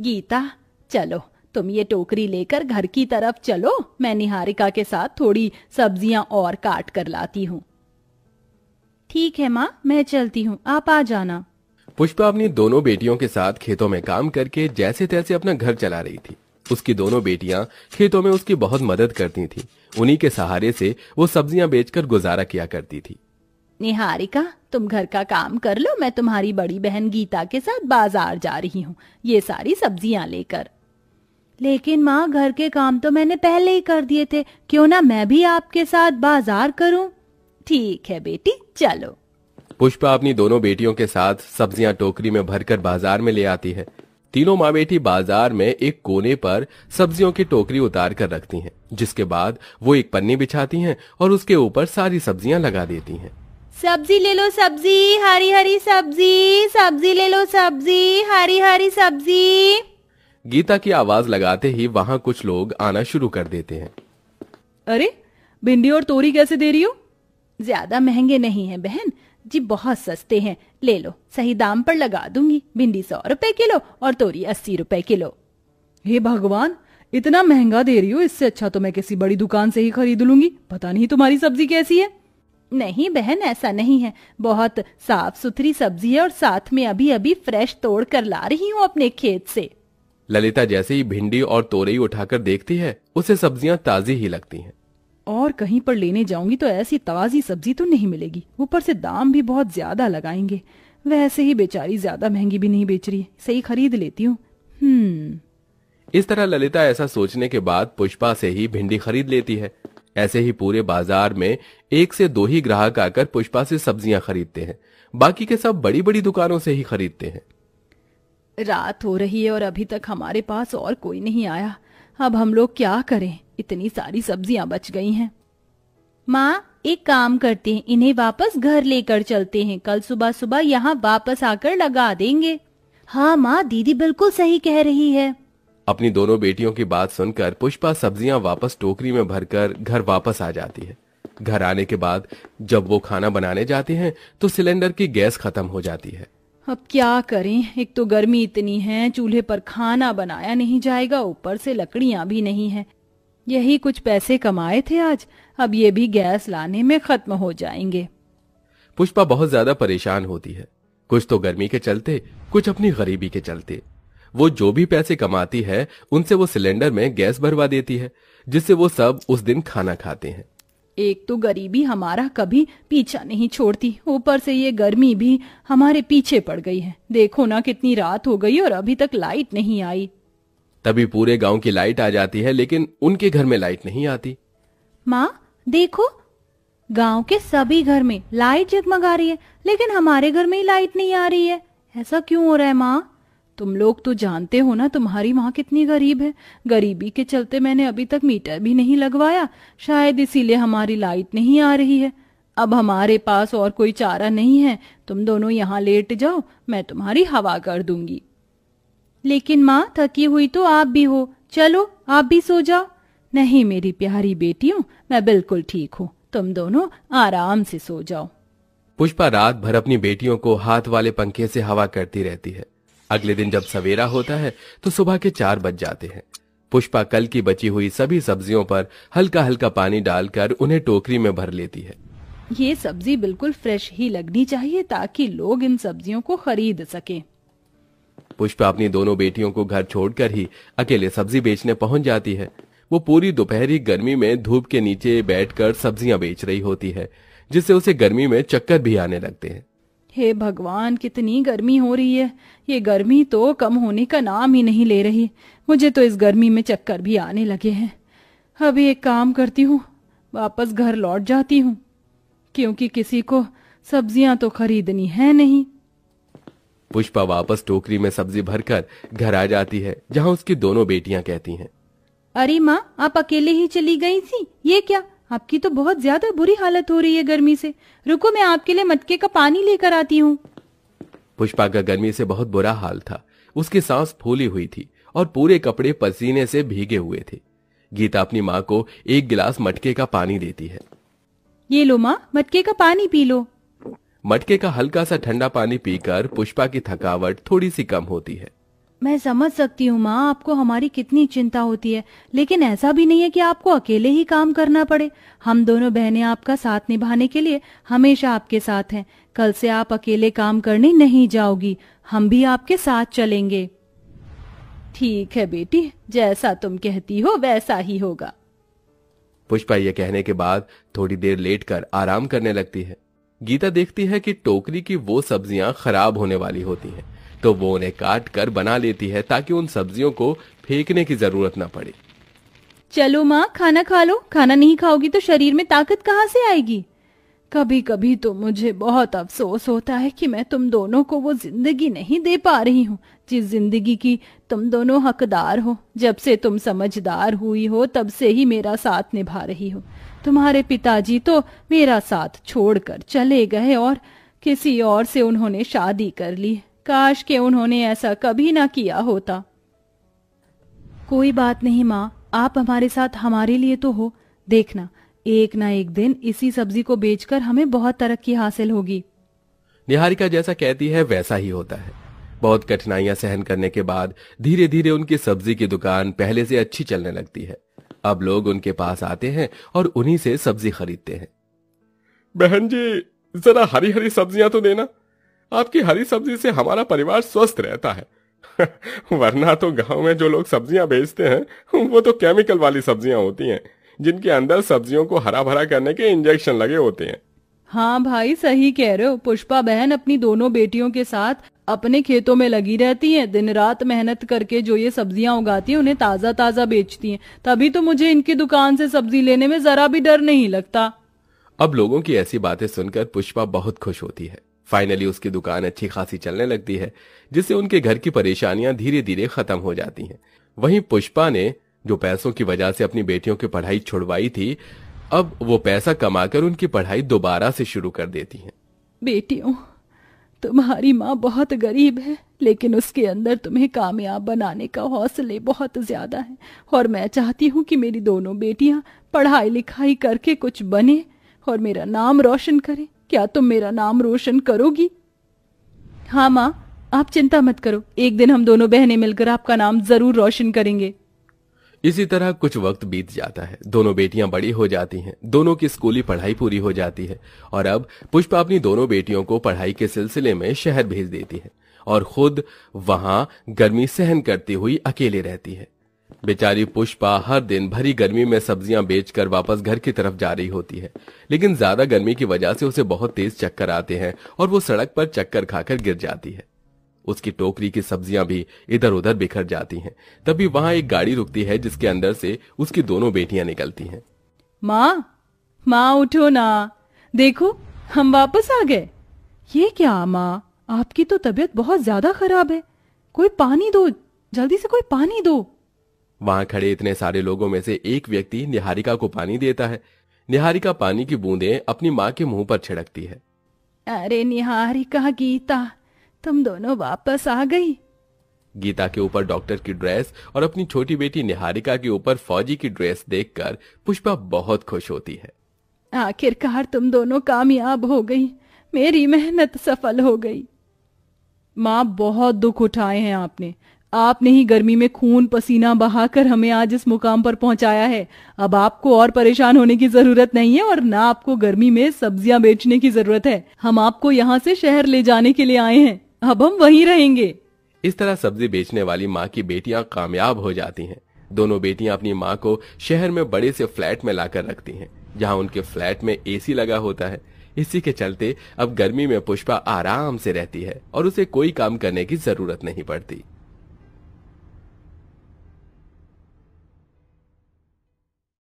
गीता चलो तुम ये टोकरी लेकर घर की तरफ चलो मैं निहारिका के साथ थोड़ी सब्जियां और काट कर लाती हूँ ठीक है माँ मैं चलती हूँ आप आ जाना पुष्पा अपनी दोनों बेटियों के साथ खेतों में काम करके जैसे तैसे अपना घर चला रही थी उसकी दोनों बेटियां खेतों में उसकी बहुत मदद करती थीं। उन्हीं के सहारे से वो सब्जियां बेचकर गुजारा किया करती थी निहारिका तुम घर का काम कर लो मैं तुम्हारी बड़ी बहन गीता के साथ बाजार जा रही हूँ ये सारी सब्जियां लेकर लेकिन माँ घर के काम तो मैंने पहले ही कर दिए थे क्यों ना मैं भी आपके साथ बाजार करूं ठीक है बेटी चलो पुष्पा अपनी दोनों बेटियों के साथ सब्जियां टोकरी में भरकर बाजार में ले आती है तीनों माँ बेटी बाजार में एक कोने पर सब्जियों की टोकरी उतार कर रखती हैं, जिसके बाद वो एक पन्नी बिछाती हैं और उसके ऊपर सारी सब्जियां लगा देती हैं। सब्जी ले लो सब्जी हरी हरी सब्जी सब्जी ले लो सब्जी हरी हरी सब्जी गीता की आवाज लगाते ही वहाँ कुछ लोग आना शुरू कर देते हैं अरे भिंडी और तोरी कैसे दे रही हो ज्यादा महंगे नहीं है बहन जी बहुत सस्ते हैं ले लो सही दाम पर लगा दूंगी भिंडी सौ रुपए किलो और तोरी अस्सी रुपए किलो हे भगवान इतना महंगा दे रही हो इससे अच्छा तो मैं किसी बड़ी दुकान से ही खरीद लूंगी पता नहीं तुम्हारी सब्जी कैसी है नहीं बहन ऐसा नहीं है बहुत साफ सुथरी सब्जी है और साथ में अभी अभी फ्रेश तोड़ कर ला रही हूँ अपने खेत से ललिता जैसे ही भिंडी और तोरई उठाकर देखती है उसे सब्जियाँ ताजी ही लगती हैं। और कहीं पर लेने जाऊंगी तो ऐसी ताजी सब्जी तो नहीं मिलेगी ऊपर से दाम भी बहुत ज्यादा लगाएंगे वैसे ही बेचारी ज्यादा महंगी भी नहीं बेच रही सही खरीद लेती हूँ हम्म। इस तरह ललिता ऐसा सोचने के बाद पुष्पा से ही भिंडी खरीद लेती है ऐसे ही पूरे बाजार में एक से दो ही ग्राहक आकर पुष्पा से सब्जियां खरीदते हैं बाकी के सब बड़ी बड़ी दुकानों से ही खरीदते हैं रात हो रही है और अभी तक हमारे पास और कोई नहीं आया अब हम लोग क्या करें इतनी सारी सब्जियां बच गई हैं माँ एक काम करते हैं इन्हें वापस घर लेकर चलते हैं कल सुबह सुबह यहाँ वापस आकर लगा देंगे हाँ माँ दीदी बिल्कुल सही कह रही है अपनी दोनों बेटियों की बात सुनकर पुष्पा सब्जियां वापस टोकरी में भरकर घर वापस आ जाती है घर आने के बाद जब वो खाना बनाने जाती हैं तो सिलेंडर की गैस खत्म हो जाती है अब क्या करें एक तो गर्मी इतनी है चूल्हे पर खाना बनाया नहीं जाएगा ऊपर से लकड़ियां भी नहीं है यही कुछ पैसे कमाए थे आज अब ये भी गैस लाने में खत्म हो जाएंगे पुष्पा बहुत ज्यादा परेशान होती है कुछ तो गर्मी के चलते कुछ अपनी गरीबी के चलते वो जो भी पैसे कमाती है उनसे वो सिलेंडर में गैस भरवा देती है जिससे वो सब उस दिन खाना खाते हैं एक तो गरीबी हमारा कभी पीछा नहीं छोड़ती ऊपर से ये गर्मी भी हमारे पीछे पड़ गई है देखो ना कितनी रात हो गई और अभी तक लाइट नहीं आई तभी पूरे गांव की लाइट आ जाती है लेकिन उनके घर में लाइट नहीं आती माँ देखो गांव के सभी घर में लाइट जगमगा रही है लेकिन हमारे घर में ही लाइट नहीं आ रही है ऐसा क्यों हो रहा है माँ तुम लोग तो जानते हो ना तुम्हारी माँ कितनी गरीब है गरीबी के चलते मैंने अभी तक मीटर भी नहीं लगवाया शायद इसीलिए हमारी लाइट नहीं आ रही है अब हमारे पास और कोई चारा नहीं है तुम दोनों यहाँ लेट जाओ मैं तुम्हारी हवा कर दूंगी लेकिन माँ थकी हुई तो आप भी हो चलो आप भी सो जाओ नहीं मेरी प्यारी बेटियों मैं बिल्कुल ठीक हूँ तुम दोनों आराम से सो जाओ पुष्पा रात भर अपनी बेटियों को हाथ वाले पंखे से हवा करती रहती है अगले दिन जब सवेरा होता है तो सुबह के चार बज जाते हैं पुष्पा कल की बची हुई सभी सब्जियों पर हल्का हल्का पानी डालकर उन्हें टोकरी में भर लेती है ये सब्जी बिल्कुल फ्रेश ही लगनी चाहिए ताकि लोग इन सब्जियों को खरीद सके पुष्पा अपनी दोनों बेटियों को घर छोड़कर ही अकेले सब्जी बेचने पहुंच जाती है वो पूरी दोपहरी गर्मी में धूप के नीचे बैठकर सब्जियां बेच रही होती है जिससे उसे गर्मी में चक्कर भी आने लगते हैं हे भगवान कितनी गर्मी हो रही है ये गर्मी तो कम होने का नाम ही नहीं ले रही मुझे तो इस गर्मी में चक्कर भी आने लगे हैं अभी एक काम करती हूँ वापस घर लौट जाती हूँ क्योंकि किसी को सब्जियां तो खरीदनी है नहीं पुष्पा वापस टोकरी में सब्जी भरकर घर आ जाती है जहाँ उसकी दोनों बेटियां कहती हैं अरे माँ आप अकेले ही चली गई थी ये क्या आपकी तो बहुत ज्यादा बुरी हालत हो रही है गर्मी से रुको मैं आपके लिए मटके का पानी लेकर आती हूँ पुष्पा का गर्मी से बहुत बुरा हाल था उसकी सांस फूली हुई थी और पूरे कपड़े पसीने से भीगे हुए थे गीता अपनी माँ को एक गिलास मटके का पानी देती है ये लो माँ मटके का पानी पी लो मटके का हल्का सा ठंडा पानी पीकर पुष्पा की थकावट थोड़ी सी कम होती है मैं समझ सकती हूँ माँ आपको हमारी कितनी चिंता होती है लेकिन ऐसा भी नहीं है कि आपको अकेले ही काम करना पड़े हम दोनों बहनें आपका साथ निभाने के लिए हमेशा आपके साथ हैं कल से आप अकेले काम करने नहीं जाओगी हम भी आपके साथ चलेंगे ठीक है बेटी जैसा तुम कहती हो वैसा ही होगा पुष्पा ये कहने के बाद थोड़ी देर लेट कर आराम करने लगती है गीता देखती है कि टोकरी की वो सब्जियां खराब होने वाली होती हैं तो वो उन्हें काट कर बना लेती है ताकि उन सब्जियों को फेंकने की जरूरत न पड़े चलो माँ खाना खा लो खाना नहीं खाओगी तो शरीर में ताकत कहाँ से आएगी कभी कभी तो मुझे बहुत अफसोस होता है कि मैं तुम दोनों को वो जिंदगी नहीं दे पा रही हूँ जिस जिंदगी की तुम दोनों हकदार हो जब से तुम समझदार हुई हो तब से ही मेरा साथ निभा रही हो तुम्हारे पिताजी तो मेरा साथ छोड़कर चले गए और किसी और से उन्होंने शादी कर ली काश के उन्होंने ऐसा कभी ना किया होता कोई बात नहीं माँ आप हमारे साथ हमारे लिए तो हो देखना एक ना एक दिन इसी सब्जी को बेचकर हमें बहुत तरक्की हासिल होगी निहारिका जैसा कहती है वैसा ही होता है बहुत कठिनाइयां सहन करने के बाद धीरे धीरे उनकी सब्जी की दुकान पहले से अच्छी चलने लगती है अब लोग उनके पास आते हैं और उन्हीं से सब्जी खरीदते हैं बहन जी जरा हरी हरी सब्जियां तो देना आपकी हरी सब्जी से हमारा परिवार स्वस्थ रहता है वरना तो गांव में जो लोग सब्जियां बेचते हैं वो तो केमिकल वाली सब्जियां होती हैं जिनके अंदर सब्जियों को हरा भरा करने के इंजेक्शन लगे होते हैं हाँ भाई सही कह रहे हो पुष्पा बहन अपनी दोनों बेटियों के साथ अपने खेतों में लगी रहती हैं दिन रात मेहनत करके जो ये सब्जियां उगाती हैं उन्हें ताजा ताजा बेचती हैं तभी तो मुझे इनकी दुकान से सब्जी लेने में जरा भी डर नहीं लगता अब लोगों की ऐसी बातें सुनकर पुष्पा बहुत खुश होती है फाइनली उसकी दुकान अच्छी खासी चलने लगती है जिससे उनके घर की परेशानियां धीरे धीरे खत्म हो जाती हैं वहीं पुष्पा ने जो पैसों की वजह से अपनी बेटियों की पढ़ाई छुड़वाई थी अब वो पैसा कमाकर उनकी पढ़ाई दोबारा से शुरू कर देती है बेटियों तुम्हारी माँ बहुत गरीब है लेकिन उसके अंदर तुम्हें कामयाब बनाने का हौसले बहुत ज्यादा है और मैं चाहती हूँ कि मेरी दोनों बेटियाँ पढ़ाई लिखाई करके कुछ बने और मेरा नाम रोशन करें क्या तुम मेरा नाम रोशन करोगी हाँ माँ आप चिंता मत करो एक दिन हम दोनों बहनें मिलकर आपका नाम जरूर रोशन करेंगे इसी तरह कुछ वक्त बीत जाता है दोनों बेटियां बड़ी हो जाती हैं दोनों की स्कूली पढ़ाई पूरी हो जाती है और अब पुष्पा अपनी दोनों बेटियों को पढ़ाई के सिलसिले में शहर भेज देती है और खुद वहां गर्मी सहन करती हुई अकेले रहती है बेचारी पुष्पा हर दिन भरी गर्मी में सब्जियां बेचकर वापस घर की तरफ जा रही होती है लेकिन ज्यादा गर्मी की वजह से उसे बहुत तेज चक्कर आते हैं और वो सड़क पर चक्कर खाकर गिर जाती है उसकी टोकरी की सब्जियां भी इधर उधर बिखर जाती हैं तभी वहां एक गाड़ी रुकती है जिसके अंदर से उसकी दोनों बेटियां निकलती हैं माँ माँ उठो ना देखो हम वापस आ गए ये क्या माँ आपकी तो तबीयत बहुत ज्यादा खराब है कोई पानी दो जल्दी से कोई पानी दो वहां खड़े इतने सारे लोगों में से एक व्यक्ति निहारिका को पानी देता है निहारिका पानी की बूंदें अपनी माँ के मुंह पर छिड़कती है अरे निहारिका गीता तुम दोनों वापस आ गई गीता के ऊपर डॉक्टर की ड्रेस और अपनी छोटी बेटी निहारिका के ऊपर फौजी की ड्रेस देखकर पुष्पा बहुत खुश होती है आखिरकार तुम दोनों कामयाब हो गई मेरी मेहनत सफल हो गई माँ बहुत दुख उठाए हैं आपने आपने ही गर्मी में खून पसीना बहाकर हमें आज इस मुकाम पर पहुंचाया है अब आपको और परेशान होने की जरूरत नहीं है और ना आपको गर्मी में सब्जियां बेचने की जरूरत है हम आपको यहाँ से शहर ले जाने के लिए आए हैं अब हम वहीं रहेंगे इस तरह सब्जी बेचने वाली माँ की बेटियाँ कामयाब हो जाती है दोनों बेटियां अपनी माँ को शहर में बड़े से फ्लैट में लाकर रखती हैं जहाँ उनके फ्लैट में एसी लगा होता है इसी के चलते अब गर्मी में पुष्पा आराम से रहती है और उसे कोई काम करने की जरूरत नहीं पड़ती